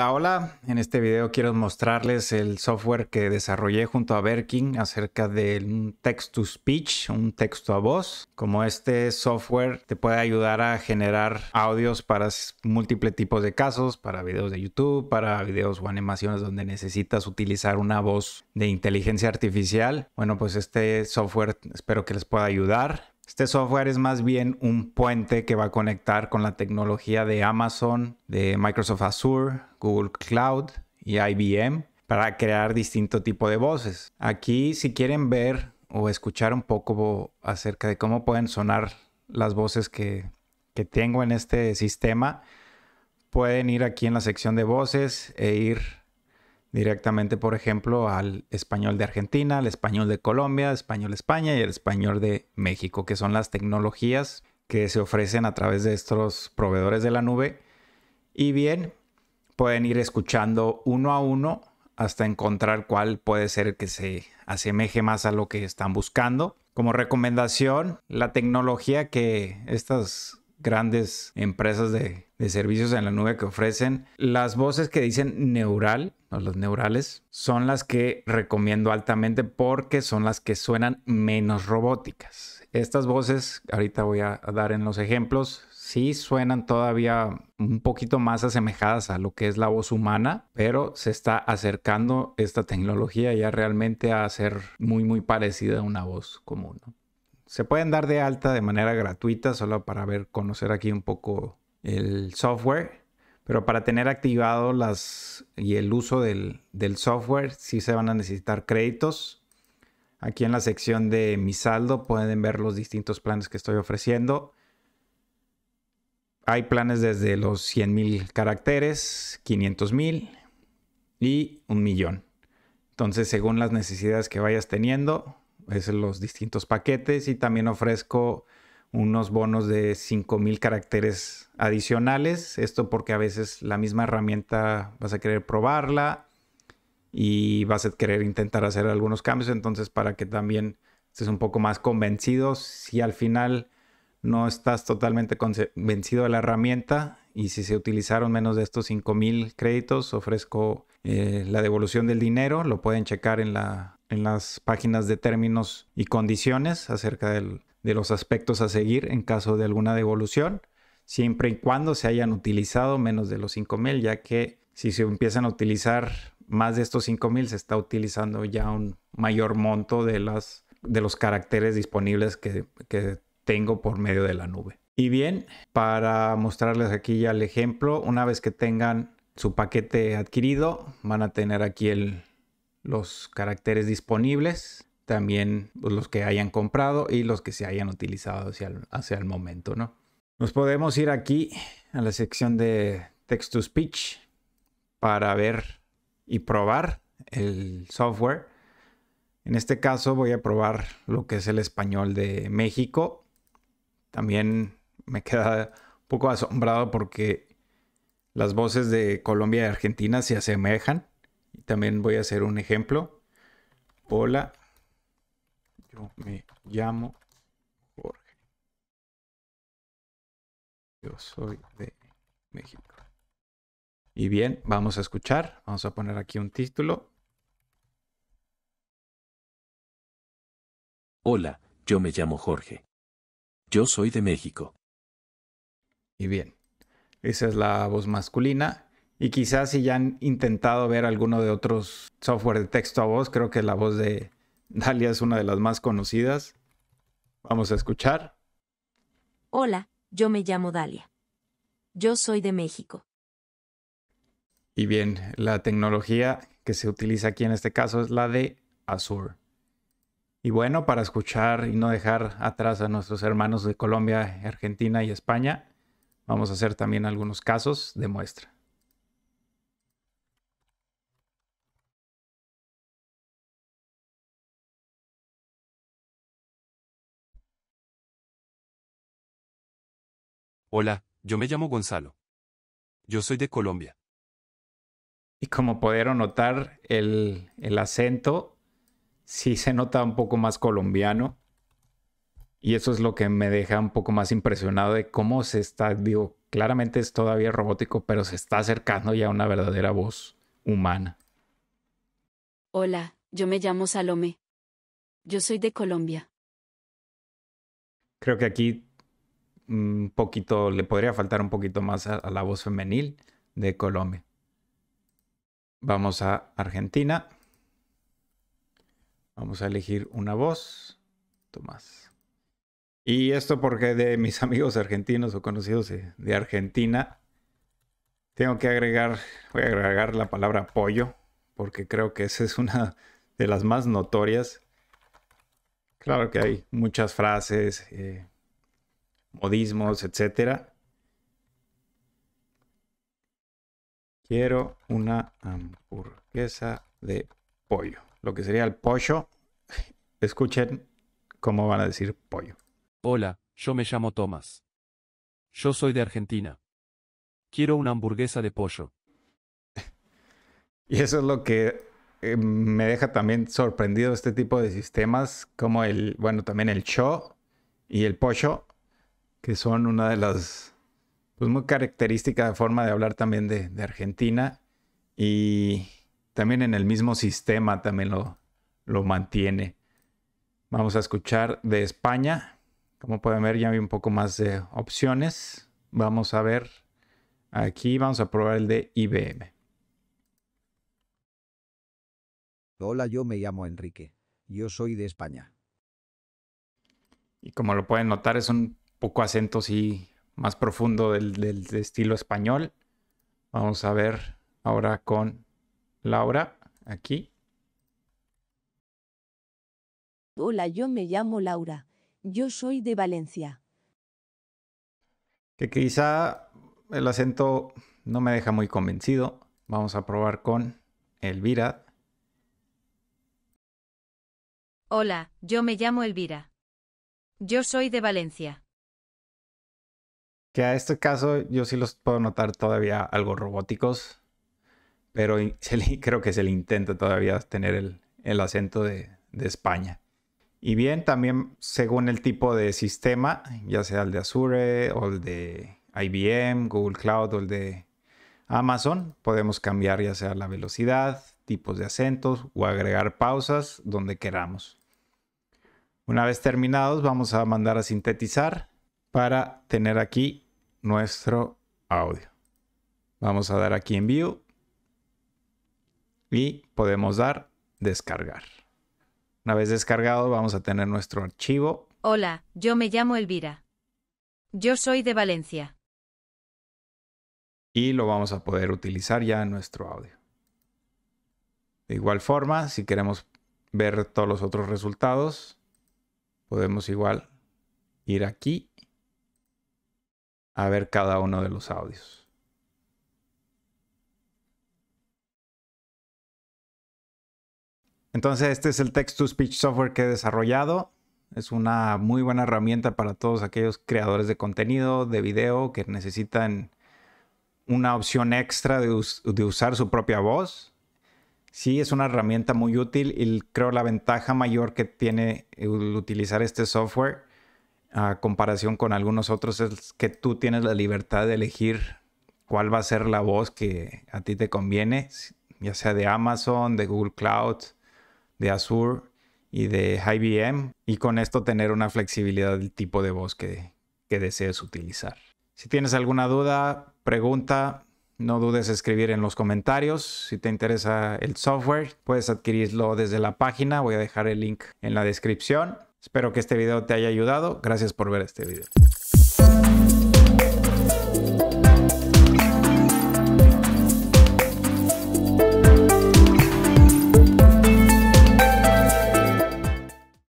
Hola, hola. En este video quiero mostrarles el software que desarrollé junto a Berkin acerca del text to speech, un texto a voz. Como este software te puede ayudar a generar audios para múltiples tipos de casos, para videos de YouTube, para videos o animaciones donde necesitas utilizar una voz de inteligencia artificial. Bueno, pues este software espero que les pueda ayudar. Este software es más bien un puente que va a conectar con la tecnología de Amazon, de Microsoft Azure, Google Cloud y IBM para crear distinto tipo de voces. Aquí si quieren ver o escuchar un poco acerca de cómo pueden sonar las voces que, tengo en este sistema, pueden ir aquí en la sección de voces e ir directamente, por ejemplo, al español de Argentina, al español de Colombia, al español de España y al español de México, que son las tecnologías que se ofrecen a través de estos proveedores de la nube. Y bien, pueden ir escuchando uno a uno hasta encontrar cuál puede ser que se asemeje más a lo que están buscando. Como recomendación, la tecnología que estas grandes empresas de, servicios en la nube que ofrecen. Las voces que dicen neural, o las neurales, son las que recomiendo altamente porque son las que suenan menos robóticas. Estas voces, ahorita voy a dar en los ejemplos, sí suenan todavía un poquito más asemejadas a lo que es la voz humana, pero se está acercando esta tecnología ya realmente a ser muy, muy parecida a una voz común se pueden dar de alta de manera gratuita solo para ver, conocer aquí un poco el software. Pero para tener activado las y el uso del, del software, sí se van a necesitar créditos. Aquí en la sección de mi saldo pueden ver los distintos planes que estoy ofreciendo. Hay planes desde los 100 mil caracteres, 500 mil y un millón. Entonces, según las necesidades que vayas teniendo, es los distintos paquetes y también ofrezco unos bonos de 5000 caracteres adicionales. Esto porque a veces la misma herramienta vas a querer probarla y vas a querer intentar hacer algunos cambios. Entonces, para que también estés un poco más convencido, si al final no estás totalmente convencido de la herramienta y si se utilizaron menos de estos 5000 créditos, ofrezco eh, la devolución del dinero. Lo pueden checar en la en las páginas de términos y condiciones acerca de los aspectos a seguir en caso de alguna devolución, siempre y cuando se hayan utilizado menos de los 5.000, ya que si se empiezan a utilizar más de estos 5.000, se está utilizando ya un mayor monto de, las, de los caracteres disponibles que, que tengo por medio de la nube. Y bien, para mostrarles aquí ya el ejemplo, una vez que tengan su paquete adquirido, van a tener aquí el, los caracteres disponibles, también pues, los que hayan comprado y los que se hayan utilizado hacia el, momento, ¿no? Nos podemos ir aquí a la sección de text to speech para ver y probar el software. En este caso voy a probar lo que es el español de México. También me queda un poco asombrado porque las voces de Colombia y Argentina se asemejan. Y también voy a hacer un ejemplo. Hola, yo me llamo Jorge. Yo soy de México. Y bien, vamos a escuchar. Vamos a poner aquí un título. Hola, yo me llamo Jorge. Yo soy de México. Y bien, esa es la voz masculina y quizás si ya han intentado ver alguno de otros software de texto a voz, creo que la voz de Dalia es una de las más conocidas. Vamos a escuchar. Hola, yo me llamo Dalia. Yo soy de México. Y bien, la tecnología que se utiliza aquí en este caso es la de Azure. Y bueno, para escuchar y no dejar atrás a nuestros hermanos de Colombia, Argentina y España, vamos a hacer también algunos casos de muestra. Hola, yo me llamo Gonzalo. Yo soy de Colombia. Y como pudieron notar, el, el acento sí se nota un poco más colombiano. Y eso es lo que me deja un poco más impresionado de cómo se está, digo, claramente es todavía robótico, pero se está acercando ya a una verdadera voz humana. Hola, yo me llamo Salome. Yo soy de Colombia. Creo que aquí un poquito, le podría faltar un poquito más a, la voz femenil de Colombia. Vamos a Argentina. Vamos a elegir una voz. Tomás. Y esto porque de mis amigos argentinos o conocidos de Argentina, tengo que agregar, voy a agregar la palabra apoyo, porque creo que esa es una de las más notorias. Claro que hay muchas frases, eh, modismos, etcétera. Quiero una hamburguesa de pollo. Lo que sería el pollo. Escuchen cómo van a decir pollo. Hola, yo me llamo Tomás. Yo soy de Argentina. Quiero una hamburguesa de pollo. y eso es lo que eh, me deja también sorprendido este tipo de sistemas, como el, bueno, también el show y el pollo que son una de las pues muy característica forma de hablar también de, Argentina y también en el mismo sistema también lo, lo mantiene. Vamos a escuchar de España. Como pueden ver ya hay un poco más de opciones. Vamos a ver aquí, vamos a probar el de IBM. Hola, yo me llamo Enrique. Yo soy de España. Y como lo pueden notar es un poco acento sí más profundo del, estilo español. Vamos a ver ahora con Laura aquí. Hola, yo me llamo Laura. Yo soy de Valencia. Que quizá el acento no me deja muy convencido. Vamos a probar con Elvira. Hola, yo me llamo Elvira. Yo soy de Valencia. Que a este caso yo sí los puedo notar todavía algo robóticos, pero creo que se le intenta todavía tener el, acento de, de España. Y bien, también según el tipo de sistema, ya sea el de Azure o el de IBM, Google Cloud o el de Amazon, podemos cambiar ya sea la velocidad, tipos de acentos o agregar pausas donde queramos. Una vez terminados, vamos a mandar a sintetizar para tener aquí nuestro audio. Vamos a dar aquí en view y podemos dar descargar. Una vez descargado vamos a tener nuestro archivo. Hola, yo me llamo Elvira. Yo soy de Valencia. Y lo vamos a poder utilizar ya en nuestro audio. De igual forma, si queremos ver todos los otros resultados, podemos igual ir aquí a ver cada uno de los audios. Entonces, este es el text-to-speech software que he desarrollado. Es una muy buena herramienta para todos aquellos creadores de contenido, de video, que necesitan una opción extra de, usar su propia voz. Sí, es una herramienta muy útil y creo la ventaja mayor que tiene utilizar este software a comparación con algunos otros, es que tú tienes la libertad de elegir cuál va a ser la voz que a ti te conviene, ya sea de Amazon, de Google Cloud, de Azure y de IBM, y con esto tener una flexibilidad del tipo de voz que, desees utilizar. Si tienes alguna duda, pregunta, no dudes escribir en los comentarios. Si te interesa el software, puedes adquirirlo desde la página. Voy a dejar el link en la descripción. Espero que este video te haya ayudado. Gracias por ver este video.